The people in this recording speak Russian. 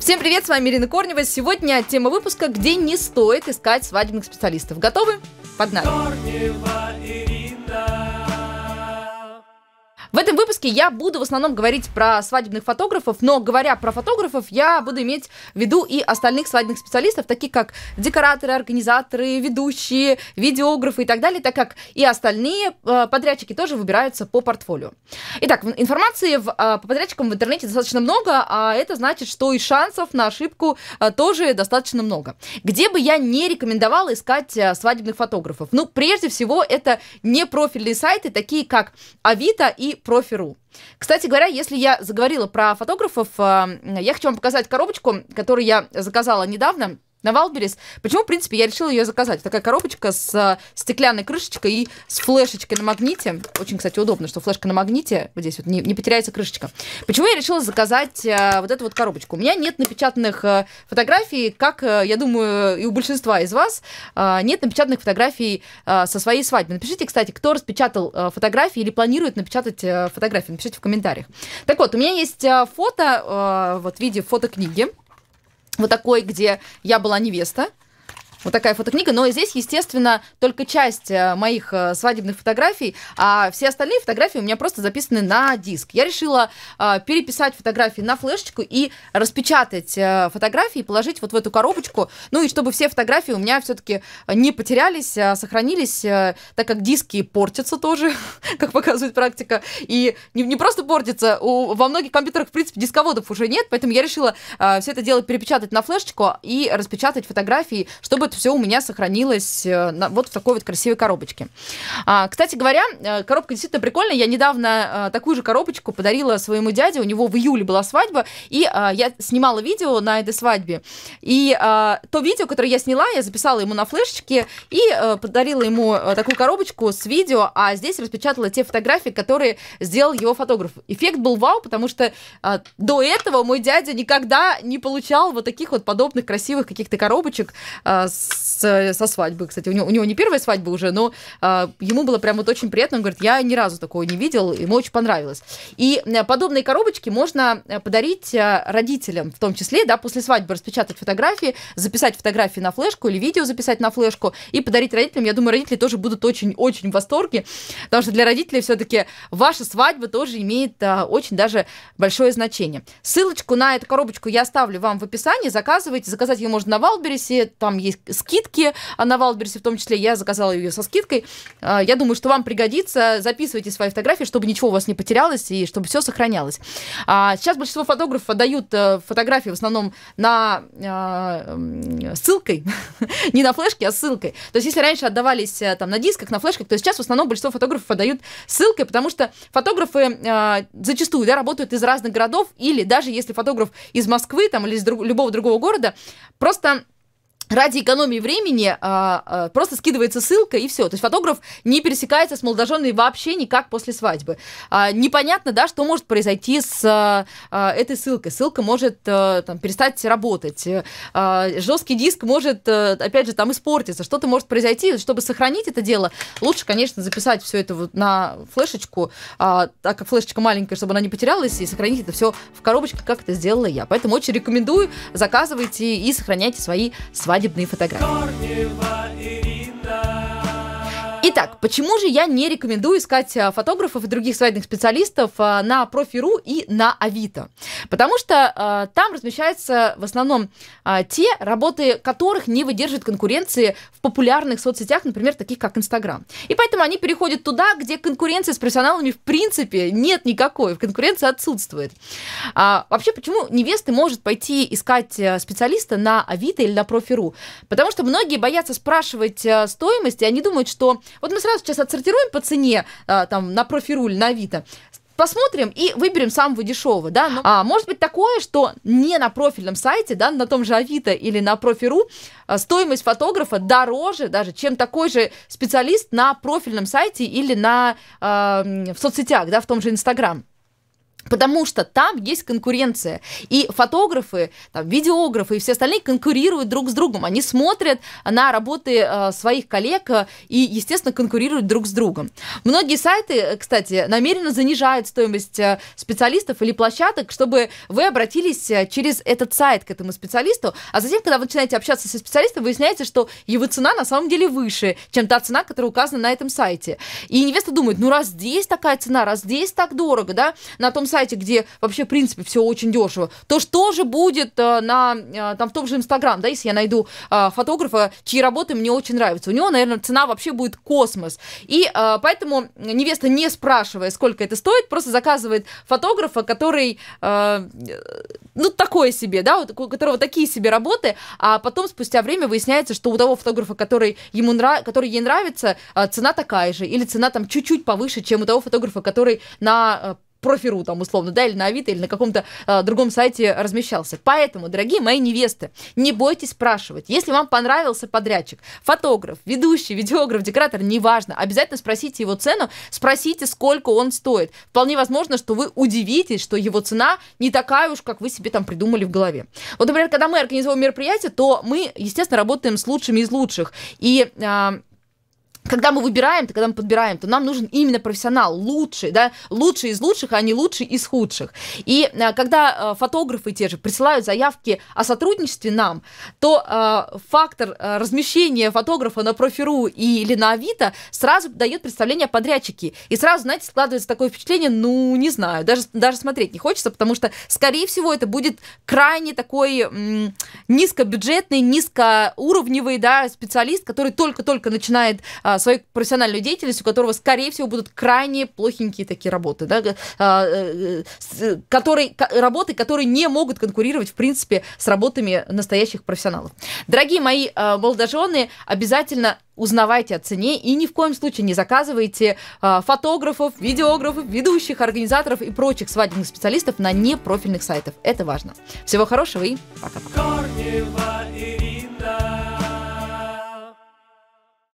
Всем привет, с вами Ирина Корнева. Сегодня тема выпуска, где не стоит искать свадебных специалистов. Готовы? Погнали! Корнева и списке я буду в основном говорить про свадебных фотографов, но говоря про фотографов, я буду иметь в виду и остальных свадебных специалистов, такие как декораторы, организаторы, ведущие, видеографы и так далее, так как и остальные э, подрядчики тоже выбираются по портфолио. Итак, информации в, э, по подрядчикам в интернете достаточно много, а это значит, что и шансов на ошибку э, тоже достаточно много. Где бы я не рекомендовала искать э, свадебных фотографов? Ну, прежде всего, это не профильные сайты, такие как Авито и Профи.ру. Mail.ru. Кстати говоря, если я заговорила про фотографов, э, я хочу вам показать коробочку, которую я заказала недавно на Валберес. Почему, в принципе, я решила ее заказать? Такая коробочка с э, стеклянной крышечкой и с флешечкой на магните. Очень, кстати, удобно, что флешка на магните. Вот здесь вот не, не потеряется крышечка. Почему я решила заказать э, вот эту вот коробочку? У меня нет напечатанных э, фотографий, как, я думаю, и у большинства из вас нет напечатанных фотографий со своей свадьбы. Напишите, кстати, кто распечатал фотографии или планирует напечатать фотографии. Напишите в комментариях. Так вот, у меня есть фото вот в виде фотокниги вот такой, где я была невеста, вот такая фотокнига. Но здесь, естественно, только часть э, моих э, свадебных фотографий, а все остальные фотографии у меня просто записаны на диск. Я решила э, переписать фотографии на флешечку и распечатать э, фотографии, положить вот в эту коробочку. Ну и чтобы все фотографии у меня все-таки не потерялись, а сохранились, э, так как диски портятся тоже, как показывает практика. И не, не просто портятся, у, во многих компьютерах, в принципе, дисководов уже нет, поэтому я решила э, все это дело перепечатать на флешечку и распечатать фотографии, чтобы вот все у меня сохранилось э, вот в такой вот красивой коробочке. А, кстати говоря, э, коробка действительно прикольная. Я недавно э, такую же коробочку подарила своему дяде. У него в июле была свадьба, и я снимала видео на этой свадьбе. И то видео, которое я сняла, я записала ему на флешечке и подарила ему такую коробочку с видео, а здесь распечатала те фотографии, которые сделал его фотограф. Эффект был вау, потому что до этого мой дядя никогда не получал вот таких вот подобных красивых каких-то коробочек с с, э, со свадьбы, кстати. У него, у него не первая свадьба уже, но а, ему было прям вот очень приятно. Он говорит, я ни разу такого не видел, ему очень понравилось. И э, подобные коробочки можно э, подарить родителям, в том числе, да, после свадьбы распечатать фотографии, записать фотографии на флешку или видео записать на флешку и подарить родителям. Я думаю, родители тоже будут очень-очень в восторге, потому что для родителей все-таки ваша свадьба тоже имеет а, очень даже большое значение. Ссылочку на эту коробочку я оставлю вам в описании. Заказывайте. Заказать ее можно на Валбересе. Там есть скидки а, на Валберсе в том числе. Я заказала ее со скидкой. А, я думаю, что вам пригодится. Записывайте свои фотографии, чтобы ничего у вас не потерялось и чтобы все сохранялось. Сейчас а, большинство фотографов отдают э, фотографии в основном на ссылкой. не на флешке, а ссылкой. То есть если раньше отдавались э, там на дисках, на флешках, то сейчас в основном большинство фотографов отдают ссылкой, потому что фотографы э, зачастую да, работают из разных городов или даже если фотограф из Москвы там, или из друг, любого другого города, просто ради экономии времени а, а, просто скидывается ссылка и все. То есть фотограф не пересекается с молодоженной вообще никак после свадьбы. А, непонятно, да, что может произойти с а, а, этой ссылкой. Ссылка может а, там, перестать работать. Э, а, жесткий диск может, а, опять же, там испортиться. Что-то может произойти. Чтобы сохранить это дело, лучше, конечно, записать все это вот на флешечку, а, так как флешечка маленькая, чтобы она не потерялась, и сохранить это все в коробочке, как это сделала я. Поэтому очень рекомендую, заказывайте и сохраняйте свои свадьбы свадебные фотографии. Итак, почему же я не рекомендую искать а, фотографов и других свадебных специалистов а, на Профи.ру и на Авито? Потому что э, там размещаются в основном э, те работы, которых не выдерживает конкуренции в популярных соцсетях, например, таких как Инстаграм. И поэтому они переходят туда, где конкуренции с профессионалами в принципе нет никакой, конкуренция отсутствует. А, вообще, почему невесты может пойти искать специалиста на Авито или на Профи.ру? Потому что многие боятся спрашивать стоимость, и они думают, что вот мы сразу сейчас отсортируем по цене, а, там, на профируль, на Авито посмотрим и выберем самого дешевого, да. Но, а может быть такое, что не на профильном сайте, да, на том же Авито или на Профи.ру а, стоимость фотографа дороже даже, чем такой же специалист на профильном сайте или на э, в соцсетях, да, в том же Инстаграм. Потому что там есть конкуренция. И фотографы, там, видеографы и все остальные конкурируют друг с другом. Они смотрят на работы э, своих коллег э, и, естественно, конкурируют друг с другом. Многие сайты, э, кстати, намеренно занижают стоимость э, специалистов или площадок, чтобы вы обратились через этот сайт к этому специалисту. А затем, когда вы начинаете общаться со специалистом, выясняется, что его цена на самом деле выше, чем та цена, которая указана на этом сайте. И инвестор думает, ну раз здесь такая цена, раз здесь так дорого, да, на том сайте, сайте, где вообще, в принципе, все очень дешево, то что же будет э, на, э, там, в том же Инстаграм, да, если я найду э, фотографа, чьи работы мне очень нравятся. У него, наверное, цена вообще будет космос. И поэтому невеста, не спрашивая, сколько это стоит, просто заказывает фотографа, который, ну, такое себе, да, у которого такие себе работы, а потом спустя время выясняется, что у того фотографа, который, ему нрав... который ей нравится, цена такая же, или цена там чуть-чуть повыше, чем у того фотографа, который на профиру там условно, да, или на Авито, или на каком-то э, другом сайте размещался. Поэтому, дорогие мои невесты, не бойтесь спрашивать. Если вам понравился подрядчик, фотограф, ведущий, видеограф, декоратор, неважно, обязательно спросите его цену, спросите, сколько он стоит. Вполне возможно, что вы удивитесь, что его цена не такая уж, как вы себе там придумали в голове. Вот, например, когда мы организовываем мероприятие, то мы, естественно, работаем с лучшими из лучших. И э, когда мы выбираем, -то, когда мы подбираем, то нам нужен именно профессионал, лучший, да, лучший из лучших, а не лучший из худших. И а, когда а, фотографы те же присылают заявки о сотрудничестве нам, то а, фактор а, размещения фотографа на профиру и, или на Авито сразу дает представление о подрядчике. И сразу, знаете, складывается такое впечатление, ну, не знаю, даже, даже смотреть не хочется, потому что, скорее всего, это будет крайне такой м- низкобюджетный, низкоуровневый, да, специалист, который только-только начинает своей профессиональной деятельностью, у которого, скорее всего, будут крайне плохенькие такие работы, да, а, э, которые, работы, которые не могут конкурировать, в принципе, с работами настоящих профессионалов. Дорогие мои э, молодожены, обязательно узнавайте о цене и ни в коем случае не заказывайте э, фотографов, видеографов, ведущих, организаторов и прочих свадебных специалистов на непрофильных сайтах. Это важно. Всего хорошего и пока-пока.